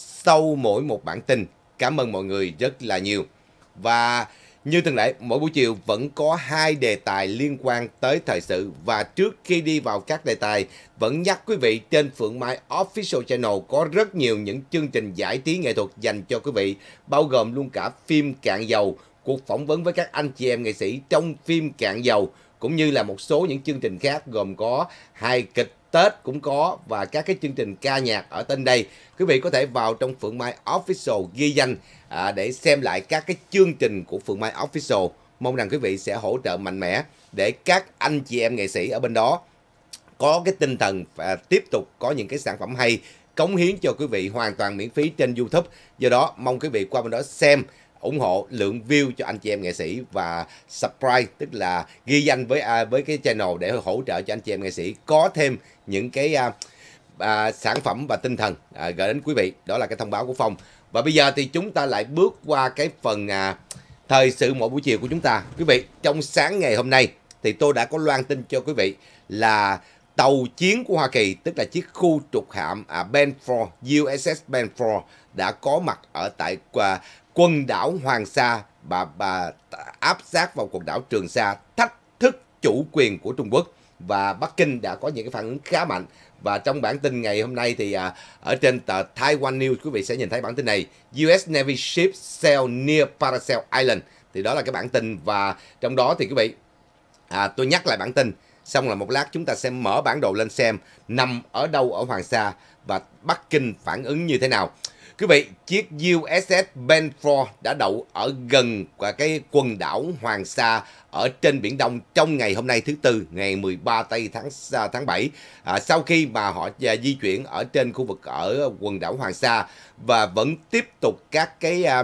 sau mỗi một bản tin. Cảm ơn mọi người rất là nhiều. Và như thường lệ, mỗi buổi chiều vẫn có hai đề tài liên quan tới thời sự và trước khi đi vào các đề tài, vẫn nhắc quý vị trên Phượng Mai Official Channel có rất nhiều những chương trình giải trí nghệ thuật dành cho quý vị, bao gồm luôn cả phim cạn dầu, cuộc phỏng vấn với các anh chị em nghệ sĩ trong phim cạn dầu, cũng như là một số những chương trình khác gồm có hài kịch Tết cũng có và các cái chương trình ca nhạc ở tên đây. Quý vị có thể vào trong Phượng Mai Official ghi danh à, để xem lại các cái chương trình của Phượng Mai Official. Mong rằng quý vị sẽ hỗ trợ mạnh mẽ để các anh chị em nghệ sĩ ở bên đó có cái tinh thần và tiếp tục có những cái sản phẩm hay cống hiến cho quý vị hoàn toàn miễn phí trên YouTube. Do đó mong quý vị qua bên đó xem ủng hộ lượng view cho anh chị em nghệ sĩ và subscribe tức là ghi danh với à, với cái channel để hỗ trợ cho anh chị em nghệ sĩ có thêm những cái uh, à, sản phẩm và tinh thần à, gửi đến quý vị đó là cái thông báo của phong và bây giờ thì chúng ta lại bước qua cái phần à, thời sự mỗi buổi chiều của chúng ta quý vị trong sáng ngày hôm nay thì tôi đã có loan tin cho quý vị là tàu chiến của Hoa Kỳ tức là chiếc khu trục hạm à, Benford USS Benford đã có mặt ở tại à, quân đảo Hoàng Sa bà, bà áp sát vào quần đảo Trường Sa thách thức chủ quyền của Trung Quốc và Bắc Kinh đã có những cái phản ứng khá mạnh và trong bản tin ngày hôm nay thì à, ở trên tờ Taiwan News quý vị sẽ nhìn thấy bản tin này US Navy ship sail near Paracel Island thì đó là cái bản tin và trong đó thì quý vị à, tôi nhắc lại bản tin xong là một lát chúng ta sẽ mở bản đồ lên xem nằm ở đâu ở Hoàng Sa và Bắc Kinh phản ứng như thế nào Quý vị, chiếc USS Benford đã đậu ở gần và cái quần đảo Hoàng Sa ở trên Biển Đông trong ngày hôm nay thứ Tư, ngày 13 tây tháng tháng 7. À, sau khi mà họ à, di chuyển ở trên khu vực ở quần đảo Hoàng Sa và vẫn tiếp tục các cái... À,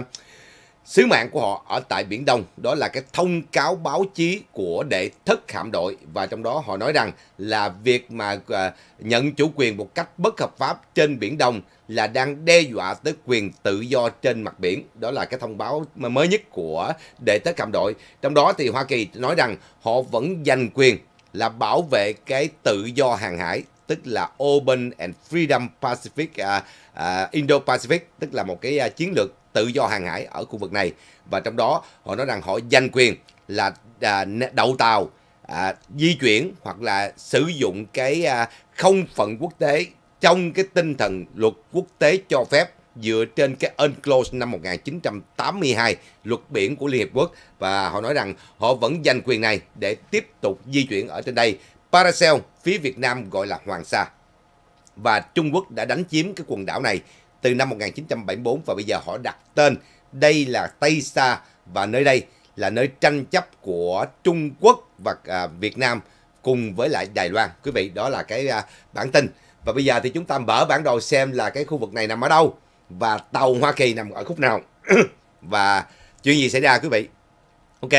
Sứ mạng của họ ở tại Biển Đông đó là cái thông cáo báo chí của đệ thất hạm đội và trong đó họ nói rằng là việc mà à, nhận chủ quyền một cách bất hợp pháp trên Biển Đông là đang đe dọa tới quyền tự do trên mặt biển. Đó là cái thông báo mới nhất của đệ thất hạm đội. Trong đó thì Hoa Kỳ nói rằng họ vẫn giành quyền là bảo vệ cái tự do hàng hải tức là Open and Freedom Pacific uh, uh, Indo-Pacific tức là một cái chiến lược tự do hàng hải ở khu vực này và trong đó họ nói rằng họ giành quyền là à, đậu tàu à, di chuyển hoặc là sử dụng cái à, không phận quốc tế trong cái tinh thần luật quốc tế cho phép dựa trên cái UNCLOS năm 1982, luật biển của Liên Hiệp Quốc và họ nói rằng họ vẫn giành quyền này để tiếp tục di chuyển ở trên đây. Paracel phía Việt Nam gọi là Hoàng Sa và Trung Quốc đã đánh chiếm cái quần đảo này từ năm 1974 và bây giờ họ đặt tên đây là Tây Sa và nơi đây là nơi tranh chấp của Trung Quốc và à, Việt Nam cùng với lại Đài Loan. Quý vị, đó là cái à, bản tin. Và bây giờ thì chúng ta mở bản đồ xem là cái khu vực này nằm ở đâu và tàu Hoa Kỳ nằm ở khúc nào. và chuyện gì xảy ra quý vị? Ok,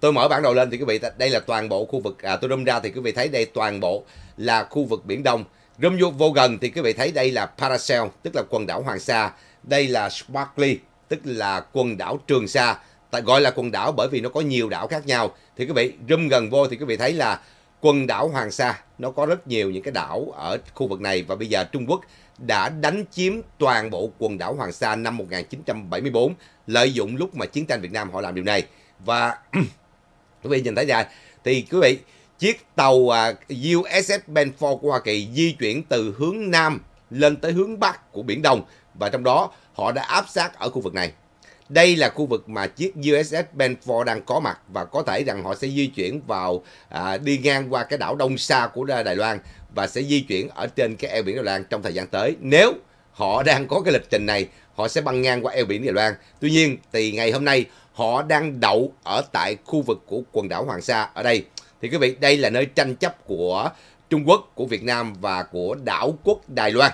tôi mở bản đồ lên thì quý vị đây là toàn bộ khu vực à, tôi đâm ra thì quý vị thấy đây toàn bộ là khu vực biển Đông Rung vô, vô gần thì quý vị thấy đây là Paracel, tức là quần đảo Hoàng Sa. Đây là Sparkly, tức là quần đảo Trường Sa. Tại gọi là quần đảo bởi vì nó có nhiều đảo khác nhau. Thì quý vị rung gần vô thì quý vị thấy là quần đảo Hoàng Sa nó có rất nhiều những cái đảo ở khu vực này và bây giờ Trung Quốc đã đánh chiếm toàn bộ quần đảo Hoàng Sa năm 1974 lợi dụng lúc mà chiến tranh Việt Nam họ làm điều này và quý vị nhìn thấy ra thì quý vị chiếc tàu à, USS Benford của Hoa Kỳ di chuyển từ hướng Nam lên tới hướng Bắc của Biển Đông và trong đó họ đã áp sát ở khu vực này. Đây là khu vực mà chiếc USS Benford đang có mặt và có thể rằng họ sẽ di chuyển vào à, đi ngang qua cái đảo Đông Sa của Đài Loan và sẽ di chuyển ở trên cái eo biển Đài Loan trong thời gian tới. Nếu họ đang có cái lịch trình này, họ sẽ băng ngang qua eo biển Đài Loan. Tuy nhiên thì ngày hôm nay họ đang đậu ở tại khu vực của quần đảo Hoàng Sa ở đây thì quý vị đây là nơi tranh chấp của Trung Quốc của Việt Nam và của đảo quốc Đài Loan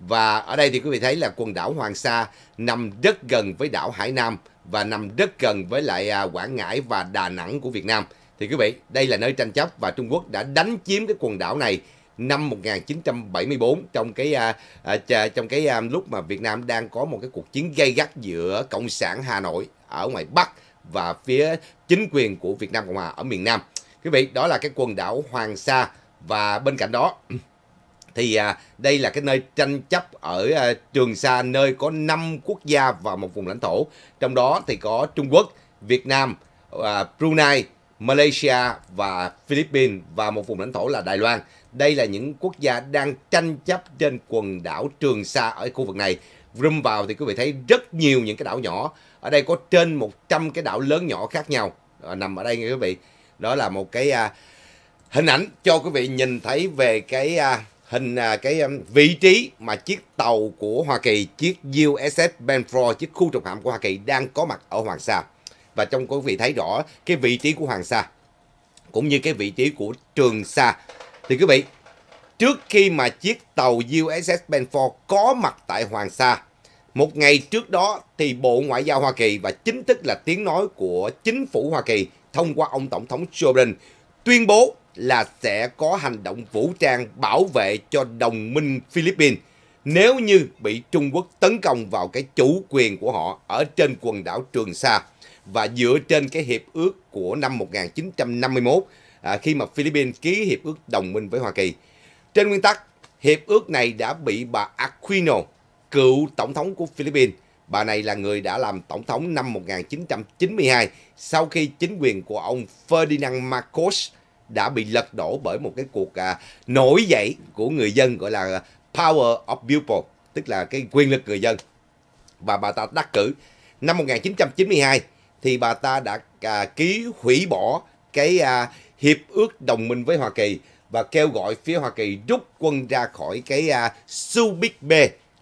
và ở đây thì quý vị thấy là quần đảo Hoàng Sa nằm rất gần với đảo Hải Nam và nằm rất gần với lại à, Quảng Ngãi và Đà Nẵng của Việt Nam thì quý vị đây là nơi tranh chấp và Trung Quốc đã đánh chiếm cái quần đảo này năm 1974 trong cái à, à, trong cái à, lúc mà Việt Nam đang có một cái cuộc chiến gay gắt giữa cộng sản Hà Nội ở ngoài Bắc và phía chính quyền của Việt Nam Cộng hòa ở miền Nam quý vị đó là cái quần đảo Hoàng Sa và bên cạnh đó thì à, đây là cái nơi tranh chấp ở à, Trường Sa nơi có 5 quốc gia và một vùng lãnh thổ trong đó thì có Trung Quốc, Việt Nam, à, Brunei, Malaysia và Philippines và một vùng lãnh thổ là Đài Loan. Đây là những quốc gia đang tranh chấp trên quần đảo Trường Sa ở khu vực này. Room vào thì quý vị thấy rất nhiều những cái đảo nhỏ. Ở đây có trên 100 cái đảo lớn nhỏ khác nhau nằm ở đây nha quý vị đó là một cái à, hình ảnh cho quý vị nhìn thấy về cái à, hình à, cái um, vị trí mà chiếc tàu của Hoa Kỳ, chiếc USS Benford, chiếc khu trục hạm của Hoa Kỳ đang có mặt ở Hoàng Sa. Và trong quý vị thấy rõ cái vị trí của Hoàng Sa cũng như cái vị trí của Trường Sa. Thì quý vị, trước khi mà chiếc tàu USS Benford có mặt tại Hoàng Sa, một ngày trước đó thì Bộ Ngoại giao Hoa Kỳ và chính thức là tiếng nói của chính phủ Hoa Kỳ thông qua ông Tổng thống Joe Biden tuyên bố là sẽ có hành động vũ trang bảo vệ cho đồng minh Philippines nếu như bị Trung Quốc tấn công vào cái chủ quyền của họ ở trên quần đảo Trường Sa và dựa trên cái hiệp ước của năm 1951 à, khi mà Philippines ký hiệp ước đồng minh với Hoa Kỳ. Trên nguyên tắc, hiệp ước này đã bị bà Aquino, cựu tổng thống của Philippines, Bà này là người đã làm tổng thống năm 1992 sau khi chính quyền của ông Ferdinand Marcos đã bị lật đổ bởi một cái cuộc à, nổi dậy của người dân gọi là Power of People, tức là cái quyền lực người dân. Và bà ta đắc cử. Năm 1992 thì bà ta đã à, ký hủy bỏ cái à, hiệp ước đồng minh với Hoa Kỳ và kêu gọi phía Hoa Kỳ rút quân ra khỏi cái à, Subic B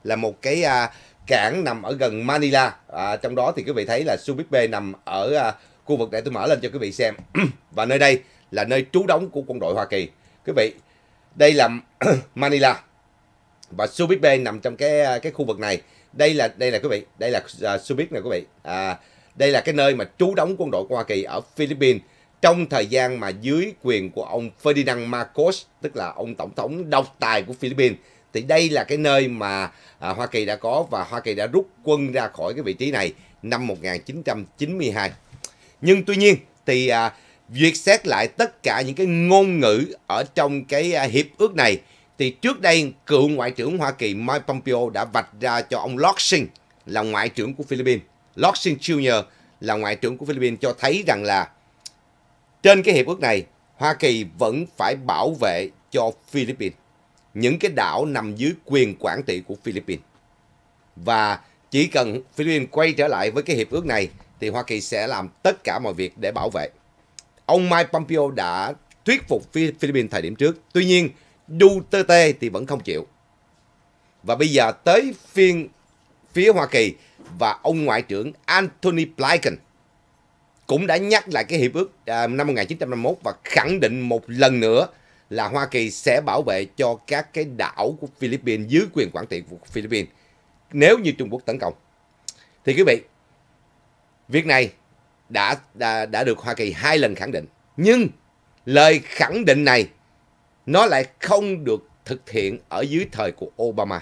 là một cái à, cảng nằm ở gần Manila à, trong đó thì quý vị thấy là Subic nằm ở à, khu vực để tôi mở lên cho quý vị xem và nơi đây là nơi trú đóng của quân đội Hoa Kỳ quý vị đây là Manila và Subic Bay nằm trong cái à, cái khu vực này đây là đây là quý vị đây là uh, Subic này quý vị à, đây là cái nơi mà trú đóng quân đội của Hoa Kỳ ở Philippines trong thời gian mà dưới quyền của ông Ferdinand Marcos tức là ông tổng thống độc tài của Philippines thì đây là cái nơi mà à, Hoa Kỳ đã có và Hoa Kỳ đã rút quân ra khỏi cái vị trí này năm 1992. Nhưng tuy nhiên thì à, việc xét lại tất cả những cái ngôn ngữ ở trong cái à, hiệp ước này thì trước đây cựu ngoại trưởng Hoa Kỳ Mike Pompeo đã vạch ra cho ông Loxin là ngoại trưởng của Philippines, Loxin Jr là ngoại trưởng của Philippines cho thấy rằng là trên cái hiệp ước này Hoa Kỳ vẫn phải bảo vệ cho Philippines những cái đảo nằm dưới quyền quản trị của Philippines. Và chỉ cần Philippines quay trở lại với cái hiệp ước này thì Hoa Kỳ sẽ làm tất cả mọi việc để bảo vệ. Ông Mike Pompeo đã thuyết phục Philippines thời điểm trước. Tuy nhiên, Duterte thì vẫn không chịu. Và bây giờ tới phiên phía Hoa Kỳ và ông Ngoại trưởng Anthony Blinken cũng đã nhắc lại cái hiệp ước à, năm 1951 và khẳng định một lần nữa là Hoa Kỳ sẽ bảo vệ cho các cái đảo của Philippines dưới quyền quản trị của Philippines nếu như Trung Quốc tấn công. Thì quý vị, việc này đã đã, đã được Hoa Kỳ hai lần khẳng định. Nhưng lời khẳng định này nó lại không được thực hiện ở dưới thời của Obama.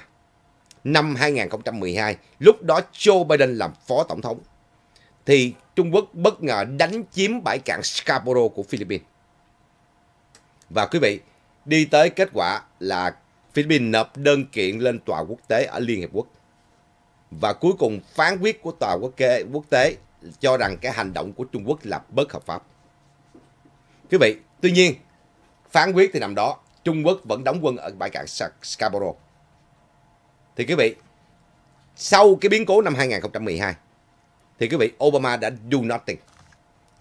Năm 2012, lúc đó Joe Biden làm phó tổng thống thì Trung Quốc bất ngờ đánh chiếm bãi cạn Scarborough của Philippines. Và quý vị, đi tới kết quả là Philippines nộp đơn kiện lên tòa quốc tế ở Liên Hiệp Quốc. Và cuối cùng phán quyết của tòa quốc, kế, quốc tế cho rằng cái hành động của Trung Quốc là bất hợp pháp. Quý vị, tuy nhiên, phán quyết thì nằm đó, Trung Quốc vẫn đóng quân ở bãi cạn Scarborough. Thì quý vị, sau cái biến cố năm 2012, thì quý vị, Obama đã do nothing.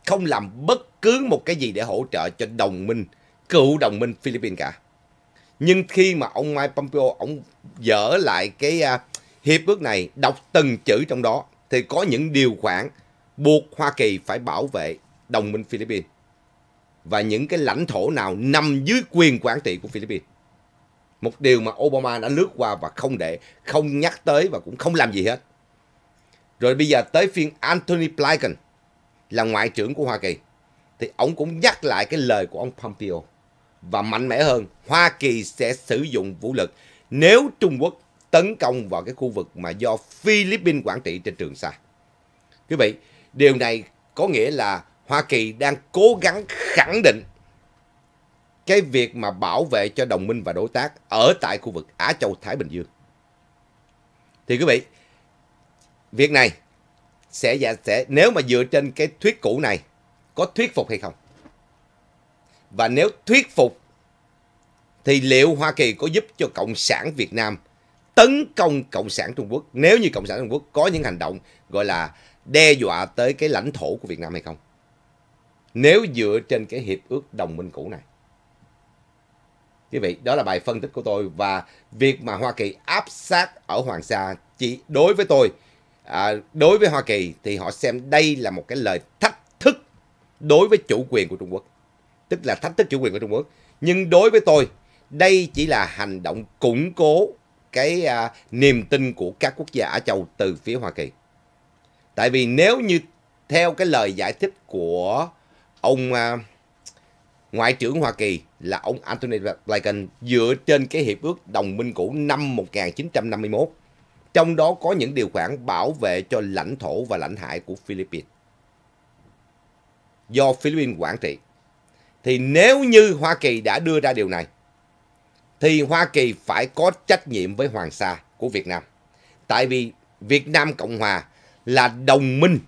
Không làm bất cứ một cái gì để hỗ trợ cho đồng minh cựu đồng minh Philippines cả. Nhưng khi mà ông Mike Pompeo ông dỡ lại cái uh, hiệp ước này, đọc từng chữ trong đó thì có những điều khoản buộc Hoa Kỳ phải bảo vệ đồng minh Philippines và những cái lãnh thổ nào nằm dưới quyền quản trị của Philippines. Một điều mà Obama đã lướt qua và không để, không nhắc tới và cũng không làm gì hết. Rồi bây giờ tới phiên Anthony Blinken là ngoại trưởng của Hoa Kỳ thì ông cũng nhắc lại cái lời của ông Pompeo và mạnh mẽ hơn, Hoa Kỳ sẽ sử dụng vũ lực nếu Trung Quốc tấn công vào cái khu vực mà do Philippines quản trị trên Trường Sa. Quý vị, điều này có nghĩa là Hoa Kỳ đang cố gắng khẳng định cái việc mà bảo vệ cho đồng minh và đối tác ở tại khu vực Á Châu Thái Bình Dương. Thì quý vị, việc này sẽ sẽ nếu mà dựa trên cái thuyết cũ này có thuyết phục hay không? Và nếu thuyết phục thì liệu Hoa Kỳ có giúp cho Cộng sản Việt Nam tấn công Cộng sản Trung Quốc nếu như Cộng sản Trung Quốc có những hành động gọi là đe dọa tới cái lãnh thổ của Việt Nam hay không? Nếu dựa trên cái hiệp ước đồng minh cũ này. Quý vị, đó là bài phân tích của tôi và việc mà Hoa Kỳ áp sát ở Hoàng Sa chỉ đối với tôi, à, đối với Hoa Kỳ thì họ xem đây là một cái lời thách thức đối với chủ quyền của Trung Quốc tức là thách thức chủ quyền của Trung Quốc. Nhưng đối với tôi, đây chỉ là hành động củng cố cái à, niềm tin của các quốc gia Á Châu từ phía Hoa Kỳ. Tại vì nếu như theo cái lời giải thích của ông à, Ngoại trưởng Hoa Kỳ là ông Antony Blinken dựa trên cái hiệp ước đồng minh cũ năm 1951, trong đó có những điều khoản bảo vệ cho lãnh thổ và lãnh hải của Philippines do Philippines quản trị. Thì nếu như Hoa Kỳ đã đưa ra điều này, thì Hoa Kỳ phải có trách nhiệm với Hoàng Sa của Việt Nam. Tại vì Việt Nam Cộng Hòa là đồng minh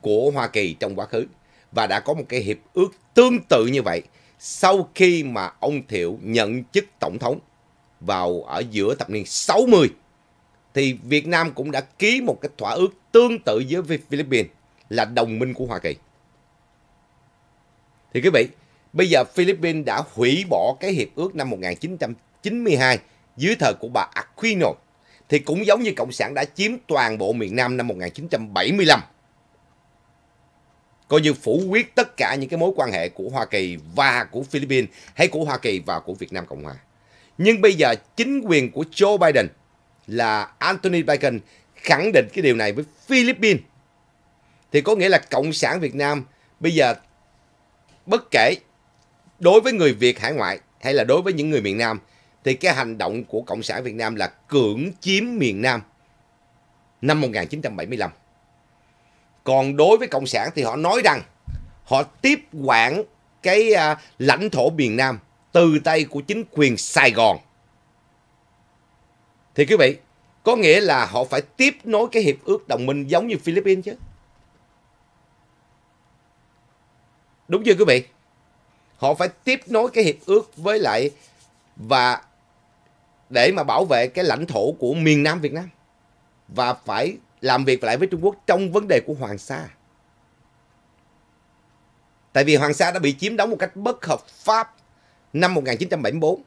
của Hoa Kỳ trong quá khứ và đã có một cái hiệp ước tương tự như vậy sau khi mà ông Thiệu nhận chức tổng thống vào ở giữa thập niên 60 thì Việt Nam cũng đã ký một cái thỏa ước tương tự với Philippines là đồng minh của Hoa Kỳ. Thì quý vị, bây giờ Philippines đã hủy bỏ cái hiệp ước năm 1992 dưới thời của bà Aquino. Thì cũng giống như Cộng sản đã chiếm toàn bộ miền Nam năm 1975. Coi như phủ quyết tất cả những cái mối quan hệ của Hoa Kỳ và của Philippines hay của Hoa Kỳ và của Việt Nam Cộng Hòa. Nhưng bây giờ chính quyền của Joe Biden là Anthony Biden khẳng định cái điều này với Philippines. Thì có nghĩa là Cộng sản Việt Nam bây giờ bất kể đối với người Việt hải ngoại hay là đối với những người miền Nam thì cái hành động của Cộng sản Việt Nam là cưỡng chiếm miền Nam năm 1975. Còn đối với Cộng sản thì họ nói rằng họ tiếp quản cái à, lãnh thổ miền Nam từ tay của chính quyền Sài Gòn. Thì quý vị, có nghĩa là họ phải tiếp nối cái hiệp ước đồng minh giống như Philippines chứ. Đúng chưa quý vị? Họ phải tiếp nối cái hiệp ước với lại và để mà bảo vệ cái lãnh thổ của miền Nam Việt Nam và phải làm việc lại với Trung Quốc trong vấn đề của Hoàng Sa. Tại vì Hoàng Sa đã bị chiếm đóng một cách bất hợp pháp năm 1974.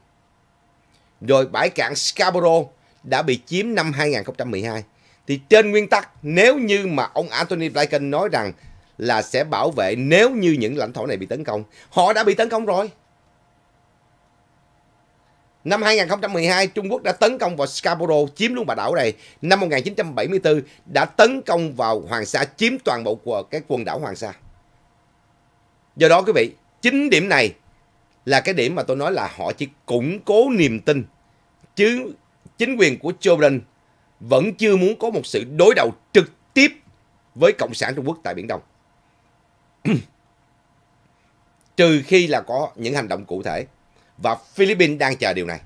Rồi bãi cạn Scarborough đã bị chiếm năm 2012. Thì trên nguyên tắc nếu như mà ông Anthony Blinken nói rằng là sẽ bảo vệ nếu như những lãnh thổ này bị tấn công. Họ đã bị tấn công rồi. Năm 2012, Trung Quốc đã tấn công vào Scarborough, chiếm luôn bà đảo này. Năm 1974, đã tấn công vào Hoàng Sa, chiếm toàn bộ của cái quần đảo Hoàng Sa. Do đó quý vị, chính điểm này là cái điểm mà tôi nói là họ chỉ củng cố niềm tin. Chứ chính quyền của Joe Biden vẫn chưa muốn có một sự đối đầu trực tiếp với Cộng sản Trung Quốc tại Biển Đông. Trừ khi là có những hành động cụ thể. Và Philippines đang chờ điều này.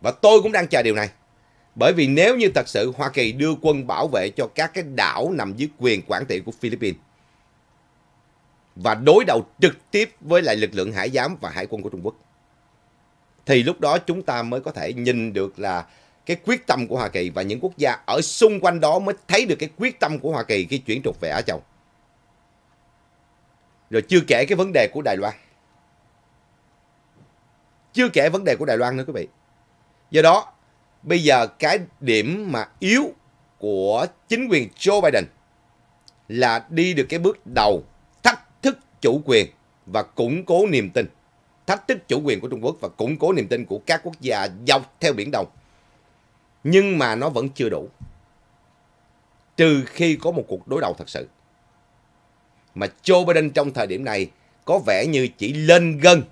Và tôi cũng đang chờ điều này. Bởi vì nếu như thật sự Hoa Kỳ đưa quân bảo vệ cho các cái đảo nằm dưới quyền quản trị của Philippines và đối đầu trực tiếp với lại lực lượng hải giám và hải quân của Trung Quốc thì lúc đó chúng ta mới có thể nhìn được là cái quyết tâm của Hoa Kỳ và những quốc gia ở xung quanh đó mới thấy được cái quyết tâm của Hoa Kỳ khi chuyển trục về Á Châu. Rồi chưa kể cái vấn đề của Đài Loan. Chưa kể vấn đề của Đài Loan nữa quý vị. Do đó, bây giờ cái điểm mà yếu của chính quyền Joe Biden là đi được cái bước đầu thách thức chủ quyền và củng cố niềm tin. Thách thức chủ quyền của Trung Quốc và củng cố niềm tin của các quốc gia dọc theo Biển Đông. Nhưng mà nó vẫn chưa đủ. Trừ khi có một cuộc đối đầu thật sự mà Joe Biden trong thời điểm này có vẻ như chỉ lên gân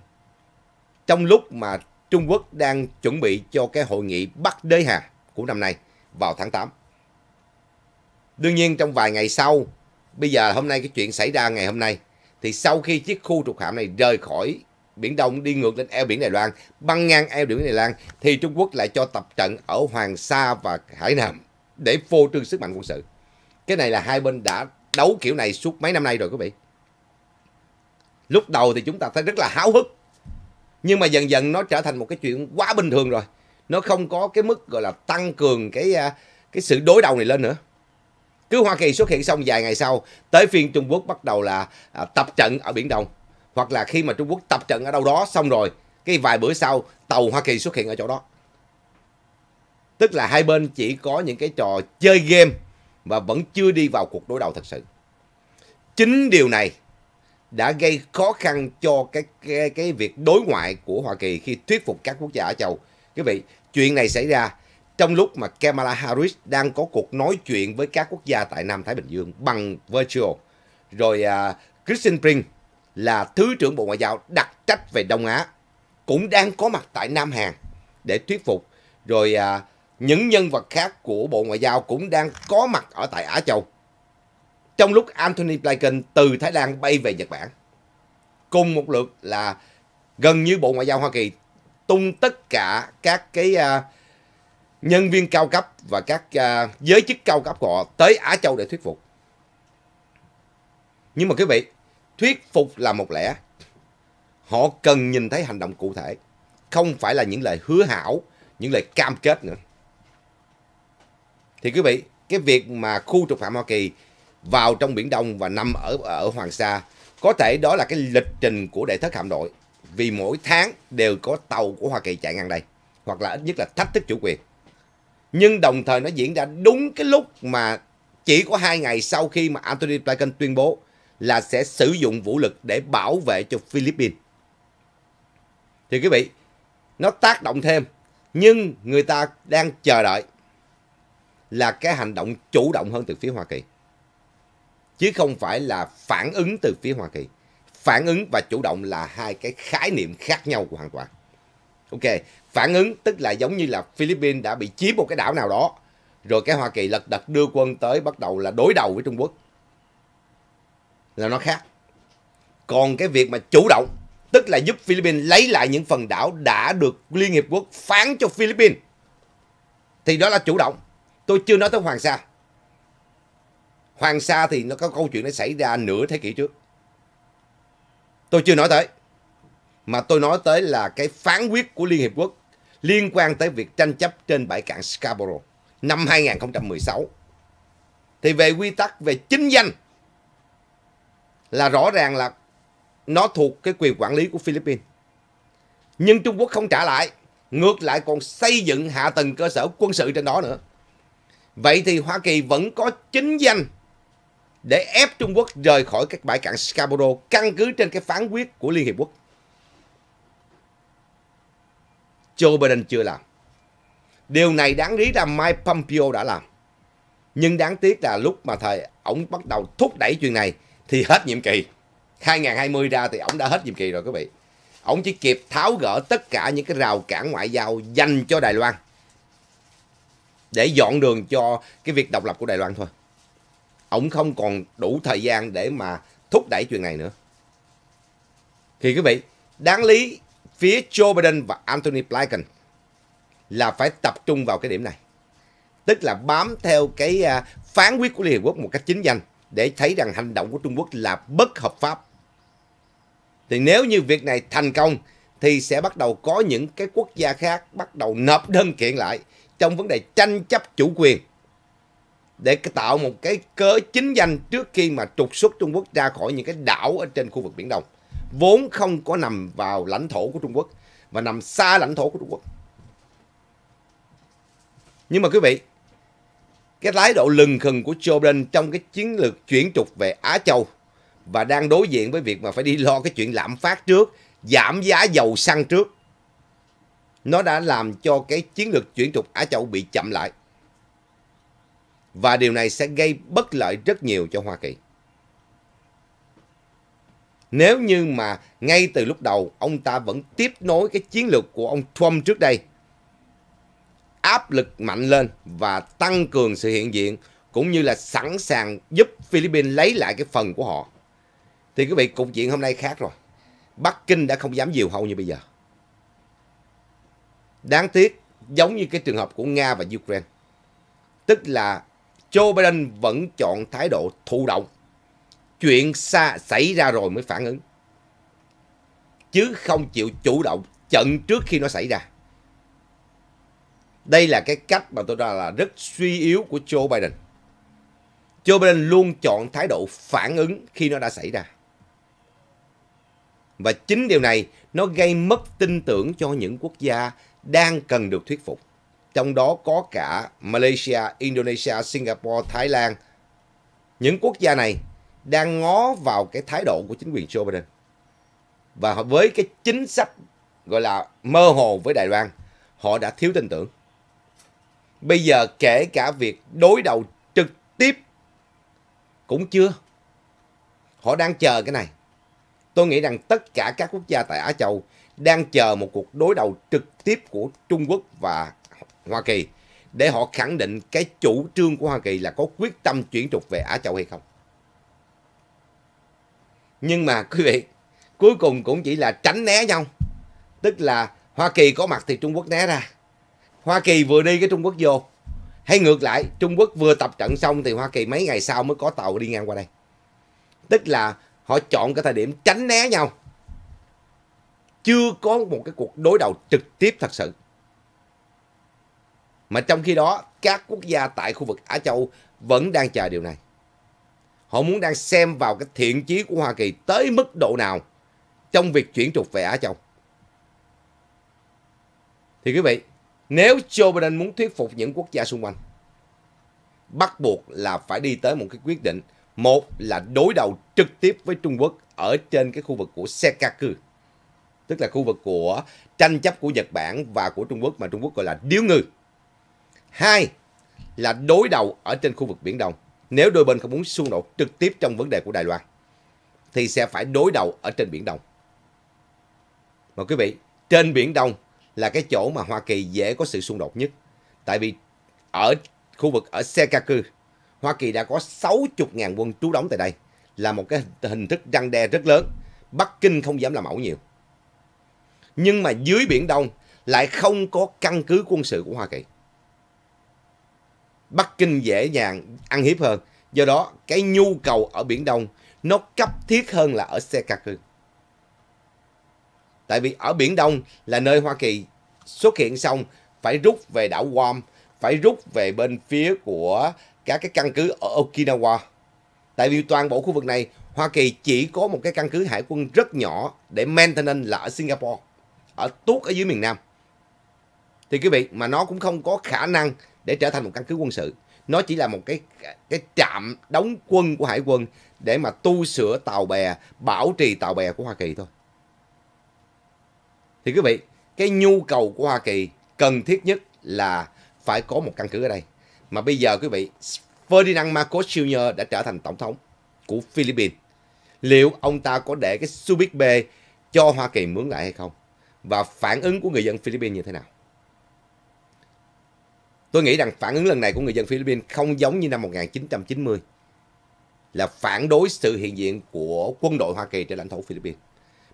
trong lúc mà Trung Quốc đang chuẩn bị cho cái hội nghị Bắc Đế Hà của năm nay vào tháng 8. Đương nhiên trong vài ngày sau, bây giờ hôm nay cái chuyện xảy ra ngày hôm nay, thì sau khi chiếc khu trục hạm này rời khỏi Biển Đông đi ngược lên eo biển Đài Loan, băng ngang eo biển Đài Loan, thì Trung Quốc lại cho tập trận ở Hoàng Sa và Hải Nam để phô trương sức mạnh quân sự. Cái này là hai bên đã đấu kiểu này suốt mấy năm nay rồi quý vị. Lúc đầu thì chúng ta thấy rất là háo hức. Nhưng mà dần dần nó trở thành một cái chuyện quá bình thường rồi. Nó không có cái mức gọi là tăng cường cái à, cái sự đối đầu này lên nữa. Cứ Hoa Kỳ xuất hiện xong vài ngày sau, tới phiên Trung Quốc bắt đầu là à, tập trận ở Biển Đông. Hoặc là khi mà Trung Quốc tập trận ở đâu đó xong rồi, cái vài bữa sau tàu Hoa Kỳ xuất hiện ở chỗ đó. Tức là hai bên chỉ có những cái trò chơi game mà vẫn chưa đi vào cuộc đối đầu thật sự. Chính điều này đã gây khó khăn cho cái cái, cái việc đối ngoại của Hoa Kỳ khi thuyết phục các quốc gia ở châu. Quý vị, chuyện này xảy ra trong lúc mà Kamala Harris đang có cuộc nói chuyện với các quốc gia tại Nam Thái Bình Dương bằng virtual. Rồi uh, à, Christian Brink là Thứ trưởng Bộ Ngoại giao đặc trách về Đông Á cũng đang có mặt tại Nam Hàn để thuyết phục. Rồi uh, những nhân vật khác của Bộ Ngoại giao cũng đang có mặt ở tại Á Châu. Trong lúc Anthony Blinken từ Thái Lan bay về Nhật Bản, cùng một lượt là gần như Bộ Ngoại giao Hoa Kỳ tung tất cả các cái uh, nhân viên cao cấp và các uh, giới chức cao cấp của họ tới Á Châu để thuyết phục. Nhưng mà quý vị, thuyết phục là một lẽ. Họ cần nhìn thấy hành động cụ thể, không phải là những lời hứa hảo, những lời cam kết nữa thì quý vị cái việc mà khu trục phạm Hoa Kỳ vào trong Biển Đông và nằm ở ở Hoàng Sa có thể đó là cái lịch trình của đệ thất hạm đội vì mỗi tháng đều có tàu của Hoa Kỳ chạy ngang đây hoặc là ít nhất là thách thức chủ quyền nhưng đồng thời nó diễn ra đúng cái lúc mà chỉ có hai ngày sau khi mà Anthony Blinken tuyên bố là sẽ sử dụng vũ lực để bảo vệ cho Philippines thì quý vị nó tác động thêm nhưng người ta đang chờ đợi là cái hành động chủ động hơn từ phía Hoa Kỳ. Chứ không phải là phản ứng từ phía Hoa Kỳ. Phản ứng và chủ động là hai cái khái niệm khác nhau của Hàn Quả. Ok, phản ứng tức là giống như là Philippines đã bị chiếm một cái đảo nào đó, rồi cái Hoa Kỳ lật đật đưa quân tới bắt đầu là đối đầu với Trung Quốc. Là nó khác. Còn cái việc mà chủ động, tức là giúp Philippines lấy lại những phần đảo đã được Liên Hiệp Quốc phán cho Philippines, thì đó là chủ động Tôi chưa nói tới Hoàng Sa. Hoàng Sa thì nó có câu chuyện nó xảy ra nửa thế kỷ trước. Tôi chưa nói tới. Mà tôi nói tới là cái phán quyết của Liên Hiệp Quốc liên quan tới việc tranh chấp trên bãi cạn Scarborough năm 2016. Thì về quy tắc về chính danh là rõ ràng là nó thuộc cái quyền quản lý của Philippines. Nhưng Trung Quốc không trả lại, ngược lại còn xây dựng hạ tầng cơ sở quân sự trên đó nữa. Vậy thì Hoa Kỳ vẫn có chính danh để ép Trung Quốc rời khỏi các bãi cảng Scarborough căn cứ trên cái phán quyết của Liên Hiệp Quốc. Joe Biden chưa làm. Điều này đáng lý là Mike Pompeo đã làm. Nhưng đáng tiếc là lúc mà thời ổng bắt đầu thúc đẩy chuyện này thì hết nhiệm kỳ. 2020 ra thì ổng đã hết nhiệm kỳ rồi quý vị. Ổng chỉ kịp tháo gỡ tất cả những cái rào cản ngoại giao dành cho Đài Loan để dọn đường cho cái việc độc lập của Đài Loan thôi. Ông không còn đủ thời gian để mà thúc đẩy chuyện này nữa. Thì quý vị, đáng lý phía Joe Biden và Anthony Blinken là phải tập trung vào cái điểm này. Tức là bám theo cái à, phán quyết của Liên Hợp Quốc một cách chính danh để thấy rằng hành động của Trung Quốc là bất hợp pháp. Thì nếu như việc này thành công thì sẽ bắt đầu có những cái quốc gia khác bắt đầu nộp đơn kiện lại trong vấn đề tranh chấp chủ quyền để tạo một cái cớ chính danh trước khi mà trục xuất Trung Quốc ra khỏi những cái đảo ở trên khu vực Biển Đông vốn không có nằm vào lãnh thổ của Trung Quốc và nằm xa lãnh thổ của Trung Quốc. Nhưng mà quý vị, cái thái độ lừng khừng của Joe Biden trong cái chiến lược chuyển trục về Á Châu và đang đối diện với việc mà phải đi lo cái chuyện lạm phát trước, giảm giá dầu xăng trước nó đã làm cho cái chiến lược chuyển trục Á Châu bị chậm lại. Và điều này sẽ gây bất lợi rất nhiều cho Hoa Kỳ. Nếu như mà ngay từ lúc đầu ông ta vẫn tiếp nối cái chiến lược của ông Trump trước đây, áp lực mạnh lên và tăng cường sự hiện diện cũng như là sẵn sàng giúp Philippines lấy lại cái phần của họ. Thì quý vị, cục diện hôm nay khác rồi. Bắc Kinh đã không dám nhiều hâu như bây giờ. Đáng tiếc, giống như cái trường hợp của Nga và Ukraine. Tức là Joe Biden vẫn chọn thái độ thụ động. Chuyện xa xảy ra rồi mới phản ứng. Chứ không chịu chủ động chận trước khi nó xảy ra. Đây là cái cách mà tôi nói là rất suy yếu của Joe Biden. Joe Biden luôn chọn thái độ phản ứng khi nó đã xảy ra. Và chính điều này nó gây mất tin tưởng cho những quốc gia đang cần được thuyết phục. Trong đó có cả Malaysia, Indonesia, Singapore, Thái Lan. Những quốc gia này đang ngó vào cái thái độ của chính quyền Joe Biden. Và với cái chính sách gọi là mơ hồ với Đài Loan, họ đã thiếu tin tưởng. Bây giờ kể cả việc đối đầu trực tiếp cũng chưa. Họ đang chờ cái này. Tôi nghĩ rằng tất cả các quốc gia tại Á Châu đang chờ một cuộc đối đầu trực tiếp của Trung Quốc và Hoa Kỳ để họ khẳng định cái chủ trương của Hoa Kỳ là có quyết tâm chuyển trục về Á Châu hay không. Nhưng mà quý vị, cuối cùng cũng chỉ là tránh né nhau. Tức là Hoa Kỳ có mặt thì Trung Quốc né ra. Hoa Kỳ vừa đi cái Trung Quốc vô. Hay ngược lại, Trung Quốc vừa tập trận xong thì Hoa Kỳ mấy ngày sau mới có tàu đi ngang qua đây. Tức là họ chọn cái thời điểm tránh né nhau chưa có một cái cuộc đối đầu trực tiếp thật sự. Mà trong khi đó, các quốc gia tại khu vực Á Châu vẫn đang chờ điều này. Họ muốn đang xem vào cái thiện chí của Hoa Kỳ tới mức độ nào trong việc chuyển trục về Á Châu. Thì quý vị, nếu Joe Biden muốn thuyết phục những quốc gia xung quanh, bắt buộc là phải đi tới một cái quyết định. Một là đối đầu trực tiếp với Trung Quốc ở trên cái khu vực của Senkaku tức là khu vực của tranh chấp của Nhật Bản và của Trung Quốc mà Trung Quốc gọi là điếu ngư. Hai là đối đầu ở trên khu vực Biển Đông. Nếu đôi bên không muốn xung đột trực tiếp trong vấn đề của Đài Loan thì sẽ phải đối đầu ở trên Biển Đông. Mà quý vị, trên Biển Đông là cái chỗ mà Hoa Kỳ dễ có sự xung đột nhất. Tại vì ở khu vực ở Senkaku, Hoa Kỳ đã có 60.000 quân trú đóng tại đây là một cái hình thức răng đe rất lớn. Bắc Kinh không dám làm mẫu nhiều nhưng mà dưới Biển Đông lại không có căn cứ quân sự của Hoa Kỳ. Bắc Kinh dễ dàng ăn hiếp hơn. Do đó, cái nhu cầu ở Biển Đông nó cấp thiết hơn là ở Senkaku. Tại vì ở Biển Đông là nơi Hoa Kỳ xuất hiện xong phải rút về đảo Guam, phải rút về bên phía của các cái căn cứ ở Okinawa. Tại vì toàn bộ khu vực này, Hoa Kỳ chỉ có một cái căn cứ hải quân rất nhỏ để maintenance là ở Singapore ở tuốt ở dưới miền Nam thì quý vị mà nó cũng không có khả năng để trở thành một căn cứ quân sự nó chỉ là một cái cái trạm đóng quân của hải quân để mà tu sửa tàu bè bảo trì tàu bè của Hoa Kỳ thôi thì quý vị cái nhu cầu của Hoa Kỳ cần thiết nhất là phải có một căn cứ ở đây mà bây giờ quý vị Ferdinand Marcos Jr. đã trở thành tổng thống của Philippines liệu ông ta có để cái Subic B cho Hoa Kỳ mướn lại hay không và phản ứng của người dân Philippines như thế nào. Tôi nghĩ rằng phản ứng lần này của người dân Philippines không giống như năm 1990 là phản đối sự hiện diện của quân đội Hoa Kỳ trên lãnh thổ Philippines.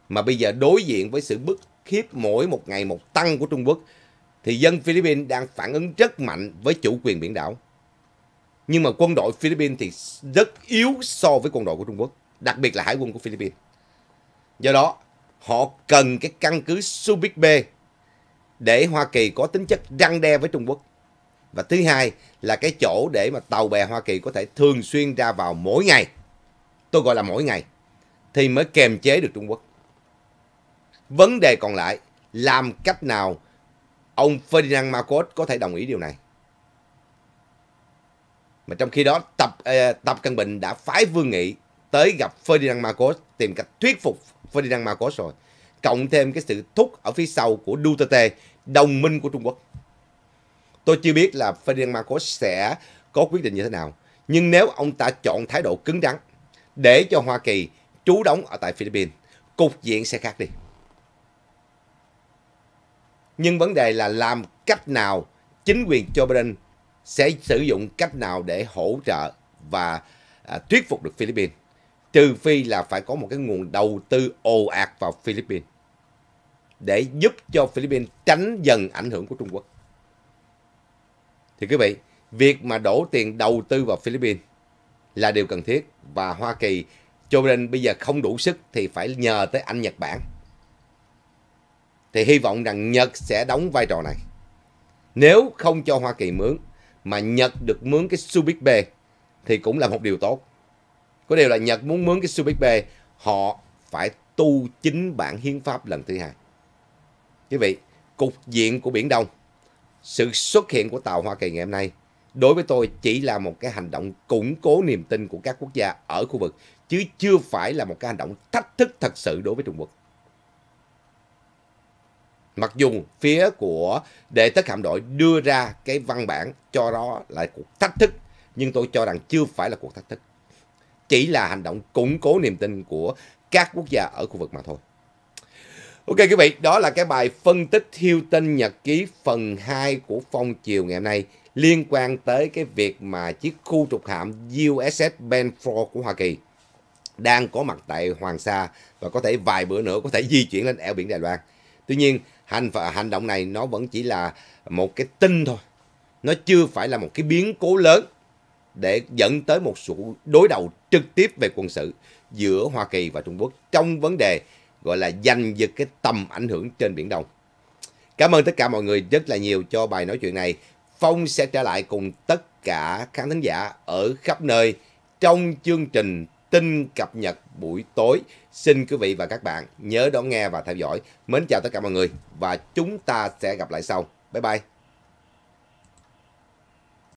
Mà bây giờ đối diện với sự bức khiếp mỗi một ngày một tăng của Trung Quốc thì dân Philippines đang phản ứng rất mạnh với chủ quyền biển đảo. Nhưng mà quân đội Philippines thì rất yếu so với quân đội của Trung Quốc, đặc biệt là hải quân của Philippines. Do đó, họ cần cái căn cứ Subic B để Hoa Kỳ có tính chất răng đe với Trung Quốc. Và thứ hai là cái chỗ để mà tàu bè Hoa Kỳ có thể thường xuyên ra vào mỗi ngày. Tôi gọi là mỗi ngày. Thì mới kềm chế được Trung Quốc. Vấn đề còn lại, làm cách nào ông Ferdinand Marcos có thể đồng ý điều này? Mà trong khi đó, Tập, eh, Tập Căn Bình đã phái Vương Nghị tới gặp Ferdinand Marcos tìm cách thuyết phục Ferdinand Marcos rồi. Cộng thêm cái sự thúc ở phía sau của Duterte, đồng minh của Trung Quốc. Tôi chưa biết là Ferdinand Marcos sẽ có quyết định như thế nào. Nhưng nếu ông ta chọn thái độ cứng rắn để cho Hoa Kỳ trú đóng ở tại Philippines, cục diện sẽ khác đi. Nhưng vấn đề là làm cách nào chính quyền Joe Biden sẽ sử dụng cách nào để hỗ trợ và à, thuyết phục được Philippines. Trừ phi là phải có một cái nguồn đầu tư ồ ạt vào Philippines để giúp cho Philippines tránh dần ảnh hưởng của Trung Quốc. Thì quý vị, việc mà đổ tiền đầu tư vào Philippines là điều cần thiết và Hoa Kỳ cho nên bây giờ không đủ sức thì phải nhờ tới Anh Nhật Bản. Thì hy vọng rằng Nhật sẽ đóng vai trò này. Nếu không cho Hoa Kỳ mướn mà Nhật được mướn cái Subic B thì cũng là một điều tốt. Có điều là Nhật muốn mướn cái Subic B, họ phải tu chính bản hiến pháp lần thứ hai. Quý vị, cục diện của Biển Đông, sự xuất hiện của tàu Hoa Kỳ ngày hôm nay, đối với tôi chỉ là một cái hành động củng cố niềm tin của các quốc gia ở khu vực, chứ chưa phải là một cái hành động thách thức thật sự đối với Trung Quốc. Mặc dù phía của đệ tất hạm đội đưa ra cái văn bản cho đó là cuộc thách thức, nhưng tôi cho rằng chưa phải là cuộc thách thức chỉ là hành động củng cố niềm tin của các quốc gia ở khu vực mà thôi. Ok quý vị, đó là cái bài phân tích Hilton nhật ký phần 2 của phong chiều ngày hôm nay liên quan tới cái việc mà chiếc khu trục hạm USS Benford của Hoa Kỳ đang có mặt tại Hoàng Sa và có thể vài bữa nữa có thể di chuyển lên eo biển Đài Loan. Tuy nhiên, hành và hành động này nó vẫn chỉ là một cái tin thôi. Nó chưa phải là một cái biến cố lớn để dẫn tới một sự đối đầu trực tiếp về quân sự giữa Hoa Kỳ và Trung Quốc trong vấn đề gọi là giành giật cái tầm ảnh hưởng trên Biển Đông. Cảm ơn tất cả mọi người rất là nhiều cho bài nói chuyện này. Phong sẽ trở lại cùng tất cả khán thính giả ở khắp nơi trong chương trình tin cập nhật buổi tối. Xin quý vị và các bạn nhớ đón nghe và theo dõi. Mến chào tất cả mọi người và chúng ta sẽ gặp lại sau. Bye bye.